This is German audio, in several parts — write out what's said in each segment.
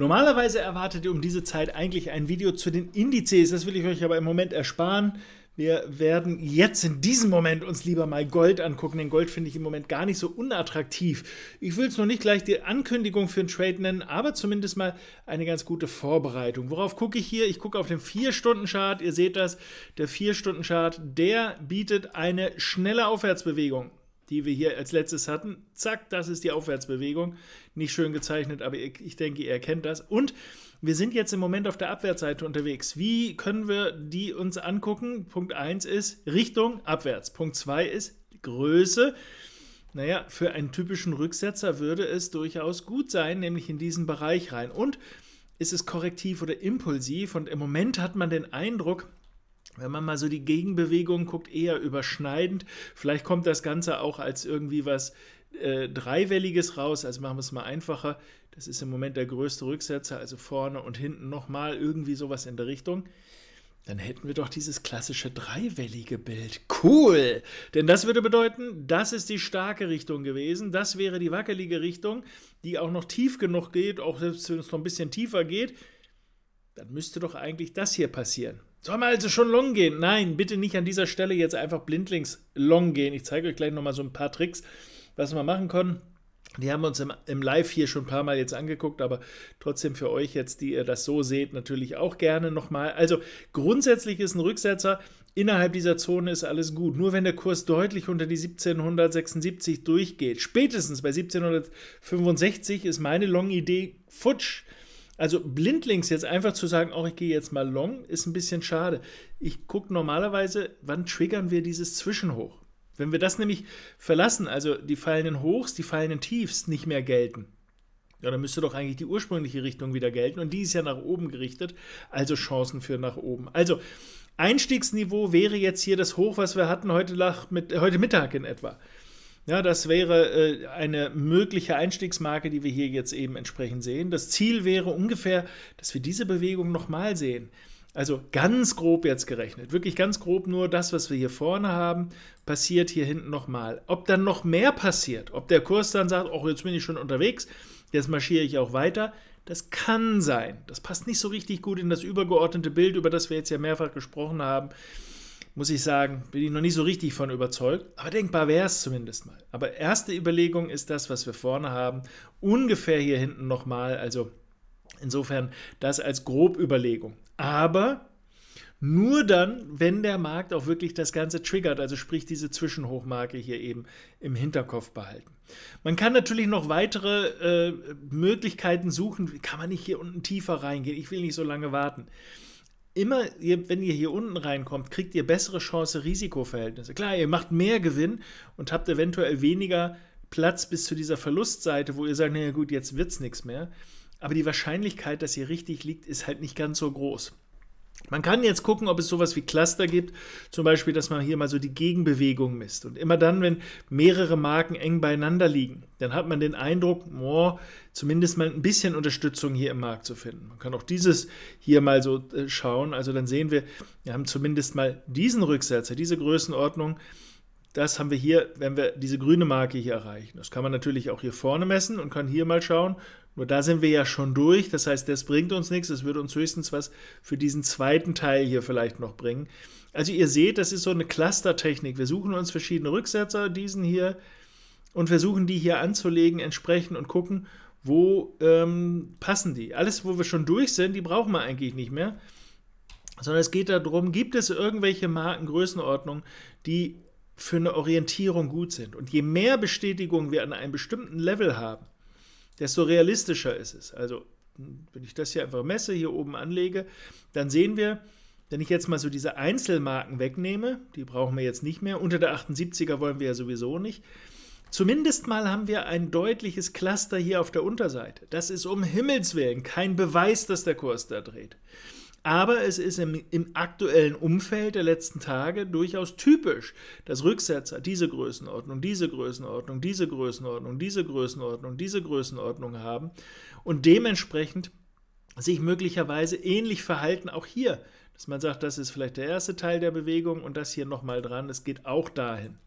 Normalerweise erwartet ihr um diese Zeit eigentlich ein Video zu den Indizes. Das will ich euch aber im Moment ersparen. Wir werden jetzt in diesem Moment uns lieber mal Gold angucken, denn Gold finde ich im Moment gar nicht so unattraktiv. Ich will es noch nicht gleich die Ankündigung für einen Trade nennen, aber zumindest mal eine ganz gute Vorbereitung. Worauf gucke ich hier? Ich gucke auf den 4-Stunden-Chart. Ihr seht das, der 4-Stunden-Chart, der bietet eine schnelle Aufwärtsbewegung die wir hier als letztes hatten. Zack, das ist die Aufwärtsbewegung. Nicht schön gezeichnet, aber ich denke, ihr erkennt das. Und wir sind jetzt im Moment auf der Abwärtsseite unterwegs. Wie können wir die uns angucken? Punkt 1 ist Richtung abwärts. Punkt 2 ist Größe. Naja, für einen typischen Rücksetzer würde es durchaus gut sein, nämlich in diesen Bereich rein. Und ist es korrektiv oder impulsiv? Und im Moment hat man den Eindruck, wenn man mal so die Gegenbewegung guckt, eher überschneidend. Vielleicht kommt das Ganze auch als irgendwie was äh, Dreiwelliges raus, also machen wir es mal einfacher. Das ist im Moment der größte Rücksetzer, also vorne und hinten nochmal irgendwie sowas in der Richtung. Dann hätten wir doch dieses klassische dreiwellige Bild. Cool! Denn das würde bedeuten, das ist die starke Richtung gewesen. Das wäre die wackelige Richtung, die auch noch tief genug geht, auch selbst wenn es noch ein bisschen tiefer geht. Dann müsste doch eigentlich das hier passieren. Sollen wir also schon long gehen? Nein, bitte nicht an dieser Stelle jetzt einfach blindlings long gehen. Ich zeige euch gleich nochmal so ein paar Tricks, was wir machen kann. Die haben wir uns im, im, Live hier schon ein paar Mal jetzt angeguckt, aber trotzdem für euch jetzt, die ihr das so seht, natürlich auch gerne nochmal. Also grundsätzlich ist ein Rücksetzer, innerhalb dieser Zone ist alles gut. Nur wenn der Kurs deutlich unter die 1776 durchgeht, spätestens bei 1765 ist meine Long-Idee futsch. Also blindlings jetzt einfach zu sagen, oh, ich gehe jetzt mal long, ist ein bisschen schade. Ich gucke normalerweise, wann triggern wir dieses Zwischenhoch? Wenn wir das nämlich verlassen, also die fallenden Hochs, die fallenden Tiefs nicht mehr gelten, ja, dann müsste doch eigentlich die ursprüngliche Richtung wieder gelten und die ist ja nach oben gerichtet, also Chancen für nach oben. Also Einstiegsniveau wäre jetzt hier das Hoch, was wir hatten heute, mit, heute Mittag in etwa. Ja, das wäre äh, eine mögliche Einstiegsmarke, die wir hier jetzt eben entsprechend sehen. Das Ziel wäre ungefähr, dass wir diese Bewegung nochmal sehen. Also ganz grob jetzt gerechnet, wirklich ganz grob nur das, was wir hier vorne haben, passiert hier hinten nochmal. Ob dann noch mehr passiert, ob der Kurs dann sagt, oh, jetzt bin ich schon unterwegs, jetzt marschiere ich auch weiter, das kann sein. Das passt nicht so richtig gut in das übergeordnete Bild, über das wir jetzt ja mehrfach gesprochen haben muss ich sagen, bin ich noch nicht so richtig von überzeugt, aber denkbar wäre es zumindest mal. Aber erste Überlegung ist das, was wir vorne haben, ungefähr hier hinten nochmal, also insofern das als Überlegung. Aber nur dann, wenn der Markt auch wirklich das Ganze triggert, also sprich diese Zwischenhochmarke hier eben im Hinterkopf behalten. Man kann natürlich noch weitere äh, Möglichkeiten suchen. Kann man nicht hier unten tiefer reingehen? Ich will nicht so lange warten immer, ihr, wenn ihr hier unten reinkommt, kriegt ihr bessere Chance-Risikoverhältnisse. Klar, ihr macht mehr Gewinn und habt eventuell weniger Platz bis zu dieser Verlustseite, wo ihr sagt, naja gut, jetzt wird es nichts mehr. Aber die Wahrscheinlichkeit, dass ihr richtig liegt, ist halt nicht ganz so groß. Man kann jetzt gucken, ob es sowas wie Cluster gibt, zum Beispiel, dass man hier mal so die Gegenbewegung misst. Und immer dann, wenn mehrere Marken eng beieinander liegen, dann hat man den Eindruck, oh, zumindest mal ein bisschen Unterstützung hier im Markt zu finden. Man kann auch dieses hier mal so äh, schauen. Also dann sehen wir, wir haben zumindest mal diesen Rücksetzer, diese Größenordnung das haben wir hier, wenn wir diese grüne Marke hier erreichen. Das kann man natürlich auch hier vorne messen und kann hier mal schauen. Nur da sind wir ja schon durch. Das heißt, das bringt uns nichts. Es würde uns höchstens was für diesen zweiten Teil hier vielleicht noch bringen. Also ihr seht, das ist so eine Cluster-Technik. Wir suchen uns verschiedene Rücksetzer, diesen hier, und versuchen die hier anzulegen, entsprechend und gucken, wo ähm, passen die. Alles, wo wir schon durch sind, die brauchen wir eigentlich nicht mehr sondern es geht darum, gibt es irgendwelche Markengrößenordnungen, die für eine Orientierung gut sind. Und je mehr Bestätigung wir an einem bestimmten Level haben, desto realistischer ist es. Also, wenn ich das hier einfach messe, hier oben anlege, dann sehen wir, wenn ich jetzt mal so diese Einzelmarken wegnehme, die brauchen wir jetzt nicht mehr, unter der 78er wollen wir ja sowieso nicht, Zumindest mal haben wir ein deutliches Cluster hier auf der Unterseite. Das ist um Himmels Willen kein Beweis, dass der Kurs da dreht. Aber es ist im, im, aktuellen Umfeld der letzten Tage durchaus typisch, dass Rücksetzer diese Größenordnung, diese Größenordnung, diese Größenordnung, diese Größenordnung, diese Größenordnung haben und dementsprechend sich möglicherweise ähnlich verhalten, auch hier. Dass man sagt, das ist vielleicht der erste Teil der Bewegung und das hier nochmal dran, es geht auch dahin.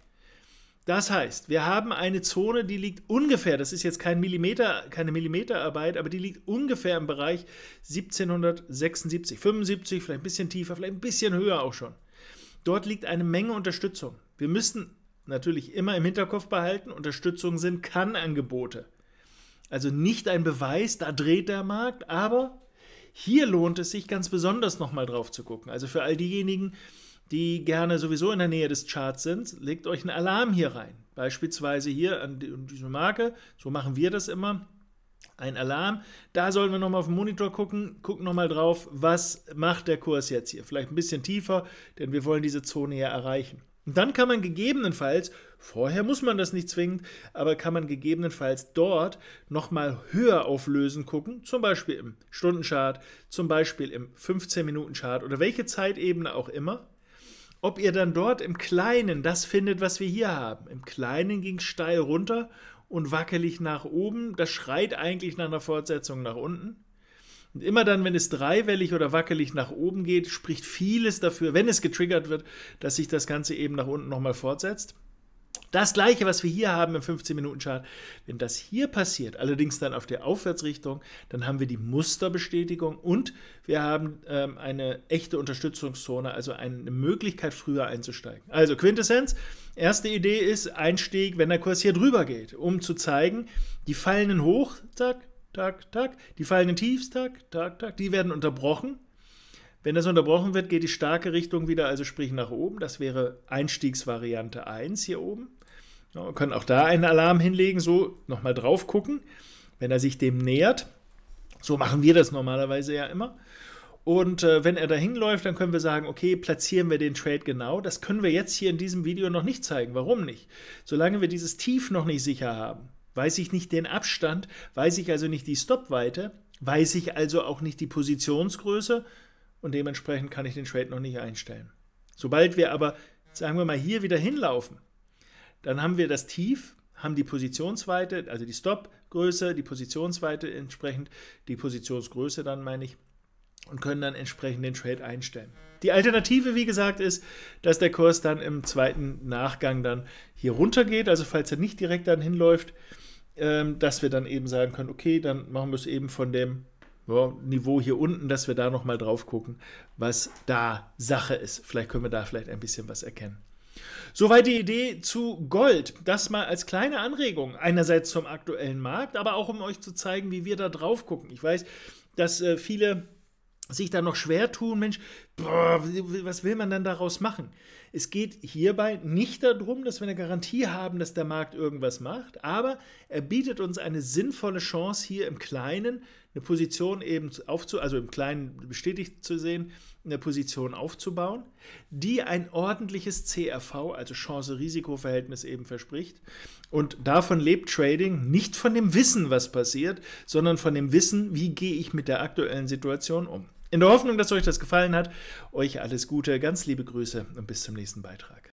Das heißt, wir haben eine Zone, die liegt ungefähr, das ist jetzt kein Millimeter, keine Millimeterarbeit, aber die liegt ungefähr im Bereich 1776, 75, vielleicht ein bisschen tiefer, vielleicht ein bisschen höher auch schon. Dort liegt eine Menge Unterstützung. Wir müssen natürlich immer im Hinterkopf behalten, Unterstützung sind Kannangebote. Also nicht ein Beweis, da dreht der Markt, aber hier lohnt es sich ganz besonders nochmal drauf zu gucken. Also für all diejenigen, die die gerne sowieso in der Nähe des Charts sind, legt euch einen Alarm hier rein. Beispielsweise hier an, die, diese Marke, so machen wir das immer. Ein Alarm. Da sollen wir nochmal auf den Monitor gucken, gucken nochmal drauf, was macht der Kurs jetzt hier. Vielleicht ein bisschen tiefer, denn wir wollen diese Zone ja erreichen. Und dann kann man gegebenenfalls, vorher muss man das nicht zwingend, aber kann man gegebenenfalls dort nochmal höher auflösen gucken, zum Beispiel im Stundenchart, zum Beispiel im 15-Minuten-Chart oder welche Zeitebene auch immer ob ihr dann dort im Kleinen das findet, was wir hier haben. Im Kleinen ging es steil runter und wackelig nach oben. Das schreit eigentlich nach einer Fortsetzung nach unten. Und immer dann, wenn es dreiwellig oder wackelig nach oben geht, spricht vieles dafür, wenn es getriggert wird, dass sich das Ganze eben nach unten nochmal fortsetzt. Das gleiche, was wir hier haben im 15-Minuten-Chart, wenn das hier passiert, allerdings dann auf der Aufwärtsrichtung, dann haben wir die Musterbestätigung und wir haben ähm, eine echte Unterstützungszone, also eine Möglichkeit, früher einzusteigen. Also Quintessenz, erste Idee ist Einstieg, wenn der Kurs hier drüber geht, um zu zeigen, die fallenden hoch, zack, tak, tak, die fallenden tiefs, tak, tak, tak, die werden unterbrochen, wenn das unterbrochen wird, geht die starke Richtung wieder, also sprich nach oben. Das wäre Einstiegsvariante 1 hier oben. Ja, wir können auch da einen Alarm hinlegen, so nochmal drauf gucken, wenn er sich dem nähert. So machen wir das normalerweise ja immer. Und äh, wenn er dahin läuft, dann können wir sagen, okay, platzieren wir den Trade genau. Das können wir jetzt hier in diesem Video noch nicht zeigen. Warum nicht? Solange wir dieses Tief noch nicht sicher haben, weiß ich nicht den Abstand, weiß ich also nicht die Stopweite, weiß ich also auch nicht die Positionsgröße und dementsprechend kann ich den Trade noch nicht einstellen. Sobald wir aber, sagen wir mal, hier wieder hinlaufen, dann haben wir das Tief, haben die Positionsweite, also die Stopgröße, die Positionsweite entsprechend, die Positionsgröße dann meine ich, und können dann entsprechend den Trade einstellen. Die Alternative, wie gesagt, ist, dass der Kurs dann im zweiten Nachgang dann hier runter geht, also falls er nicht direkt dann hinläuft, ähm, dass wir dann eben sagen können, okay, dann machen wir es eben von dem ja, Niveau hier unten, dass wir da nochmal drauf gucken, was da Sache ist. Vielleicht können wir da vielleicht ein bisschen was erkennen. Soweit die Idee zu Gold. Das mal als kleine Anregung. Einerseits zum aktuellen Markt, aber auch um euch zu zeigen, wie wir da drauf gucken. Ich weiß, dass äh, viele sich da noch schwer tun, Mensch, boah, was will man dann daraus machen? Es geht hierbei nicht darum, dass wir eine Garantie haben, dass der Markt irgendwas macht, aber er bietet uns eine sinnvolle Chance, hier im Kleinen eine Position eben aufzu, also im Kleinen bestätigt zu sehen, eine Position aufzubauen, die ein ordentliches CRV, also Chance-Risiko-Verhältnis eben verspricht. Und davon lebt Trading nicht von dem Wissen, was passiert, sondern von dem Wissen, wie gehe ich mit der aktuellen Situation um. In der Hoffnung, dass euch das gefallen hat, euch alles Gute, ganz liebe Grüße und bis zum nächsten Beitrag.